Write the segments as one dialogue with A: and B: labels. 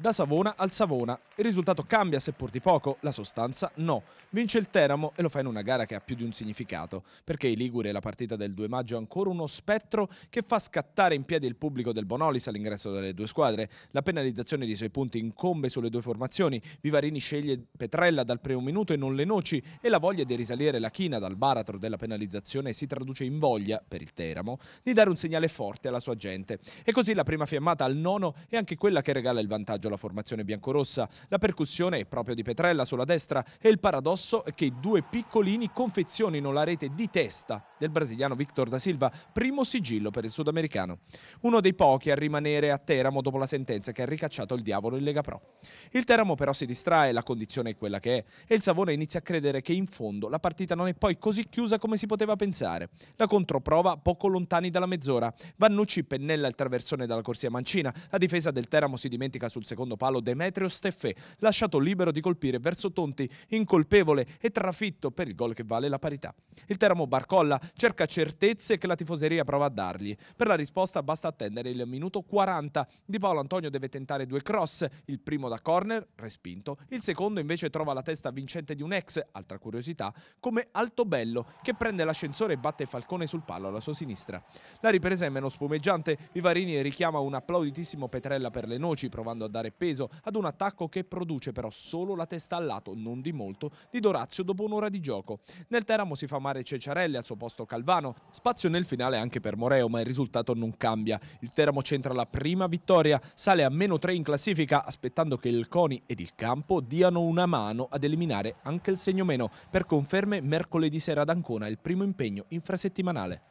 A: da Savona al Savona. Il risultato cambia seppur di poco, la sostanza no. Vince il Teramo e lo fa in una gara che ha più di un significato, perché i Liguri e la partita del 2 maggio è ancora uno spettro che fa scattare in piedi il pubblico del Bonolis all'ingresso delle due squadre. La penalizzazione di suoi punti incombe sulle due formazioni, Vivarini sceglie Petrella dal primo minuto e non le noci e la voglia di risalire la china dal baratro della penalizzazione si traduce in voglia, per il Teramo, di dare un segnale forte alla sua gente. E così la prima fiammata al nono è anche quella che regala il vantaggio la formazione biancorossa. La percussione è proprio di Petrella sulla destra e il paradosso è che i due piccolini confezionino la rete di testa del brasiliano Victor da Silva, primo sigillo per il sudamericano. Uno dei pochi a rimanere a Teramo dopo la sentenza che ha ricacciato il diavolo in Lega Pro. Il Teramo però si distrae, la condizione è quella che è e il Savone inizia a credere che in fondo la partita non è poi così chiusa come si poteva pensare. La controprova poco lontani dalla mezz'ora. Vannucci pennella il traversone dalla corsia mancina, la difesa del Teramo si dimentica sul secondo palo Demetrio Steffè, lasciato libero di colpire verso Tonti, incolpevole e trafitto per il gol che vale la parità. Il Teramo Barcolla cerca certezze che la tifoseria prova a dargli. Per la risposta basta attendere il minuto 40. Di Paolo Antonio deve tentare due cross, il primo da corner, respinto, il secondo invece trova la testa vincente di un ex, altra curiosità, come Altobello, che prende l'ascensore e batte Falcone sul palo alla sua sinistra. La ripresa è meno spumeggiante, Vivarini richiama un applauditissimo Petrella per le noci, provando a dare dare peso ad un attacco che produce però solo la testa al lato, non di molto, di Dorazio dopo un'ora di gioco. Nel Teramo si fa male Ceciarelli al suo posto Calvano, spazio nel finale anche per Moreo ma il risultato non cambia. Il Teramo centra la prima vittoria, sale a meno 3 in classifica aspettando che il Coni ed il campo diano una mano ad eliminare anche il segno meno per conferme mercoledì sera ad Ancona il primo impegno infrasettimanale.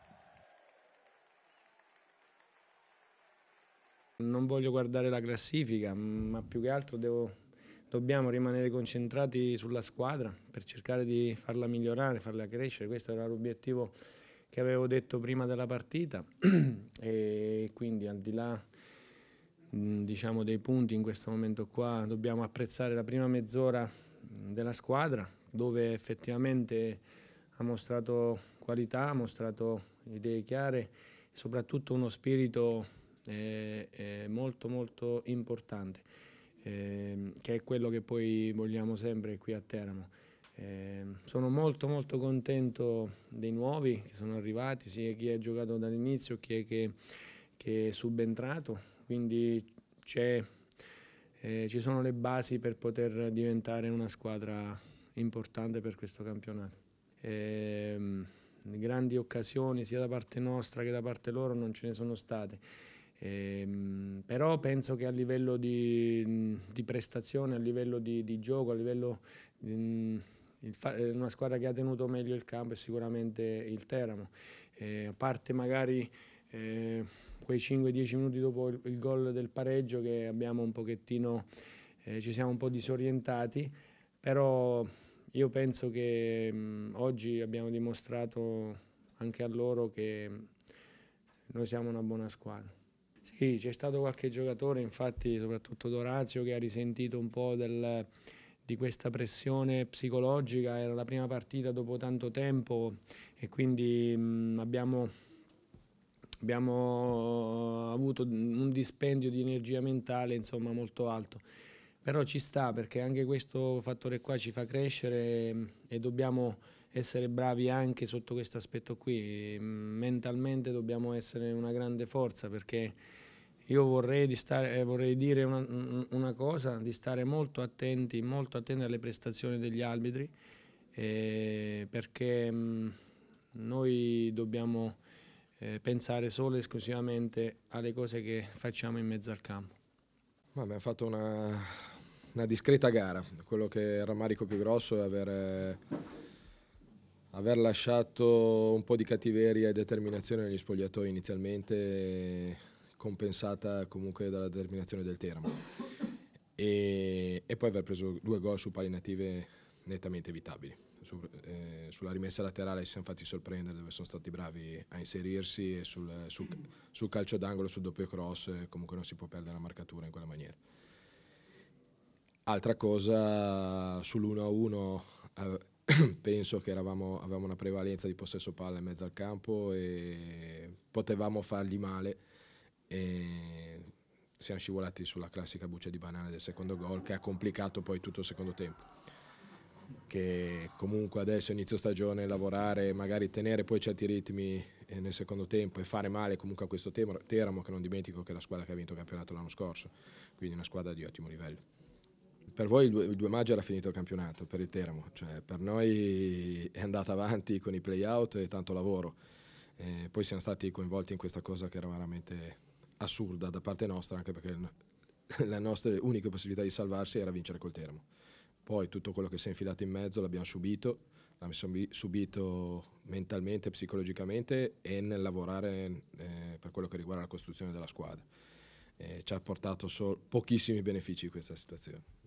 B: Non voglio guardare la classifica, mm, ma più che altro devo, dobbiamo rimanere concentrati sulla squadra per cercare di farla migliorare, farla crescere. Questo era l'obiettivo che avevo detto prima della partita e quindi al di là mm, diciamo, dei punti in questo momento qua dobbiamo apprezzare la prima mezz'ora mm, della squadra dove effettivamente ha mostrato qualità, ha mostrato idee chiare e soprattutto uno spirito è, è molto molto importante, ehm, che è quello che poi vogliamo sempre qui a Teramo. Eh, sono molto molto contento dei nuovi che sono arrivati, sia chi ha giocato dall'inizio che, che, che è subentrato, quindi eh, ci sono le basi per poter diventare una squadra importante per questo campionato. Eh, grandi occasioni sia da parte nostra che da parte loro non ce ne sono state. Ehm, però penso che a livello di, di prestazione, a livello di, di gioco, a livello di, eh, una squadra che ha tenuto meglio il campo è sicuramente il Teramo. Eh, a parte magari eh, quei 5-10 minuti dopo il, il gol del pareggio che abbiamo un pochettino, eh, ci siamo un po' disorientati, però io penso che mh, oggi abbiamo dimostrato anche a loro che noi siamo una buona squadra. Sì, c'è stato qualche giocatore, infatti soprattutto Dorazio, che ha risentito un po' del, di questa pressione psicologica, era la prima partita dopo tanto tempo e quindi mh, abbiamo, abbiamo uh, avuto un dispendio di energia mentale insomma, molto alto però ci sta perché anche questo fattore qua ci fa crescere mm, e dobbiamo essere bravi anche sotto questo aspetto qui. Mm, mentalmente dobbiamo essere una grande forza perché io vorrei, di stare, eh, vorrei dire una, una, cosa, di stare molto attenti, molto attenti alle prestazioni degli arbitri eh, perché mm, noi dobbiamo eh, pensare solo e esclusivamente alle cose che facciamo in mezzo al campo. Ma abbiamo fatto
C: una, una discreta gara. Quello che è il rammarico più grosso è aver, aver lasciato un po' di cattiveria e determinazione negli spogliatoi inizialmente, compensata comunque dalla determinazione del Teramo. E, e poi aver preso due gol su pali native nettamente evitabili. Su, eh, sulla rimessa laterale ci siamo fatti sorprendere dove sono stati bravi a inserirsi e sul, sul, sul calcio d'angolo, sul doppio cross, comunque non si può perdere la marcatura in quella maniera. Altra cosa sull'1-1 eh, penso che eravamo, avevamo una prevalenza di possesso palla in mezzo al campo e potevamo fargli male e siamo scivolati sulla classica buccia di banale del secondo gol che ha complicato poi tutto il secondo tempo. Che comunque adesso inizio stagione lavorare, magari tenere poi certi ritmi eh, nel secondo tempo e fare male comunque a questo Teramo che non dimentico che è la squadra che ha vinto il campionato l'anno scorso, quindi una squadra di ottimo livello per voi il 2, il 2, maggio era finito il campionato per il Teramo, cioè per noi è andata avanti con i playout e tanto lavoro. Eh, poi siamo stati coinvolti in questa cosa che era veramente assurda da parte nostra, anche perché la nostra unica possibilità di salvarsi era vincere col Teramo. Poi tutto quello che si è infilato in mezzo l'abbiamo subito, l'abbiamo subito mentalmente, psicologicamente e nel lavorare eh, per quello che riguarda la costruzione della squadra. Eh, ci ha portato so pochissimi benefici questa situazione.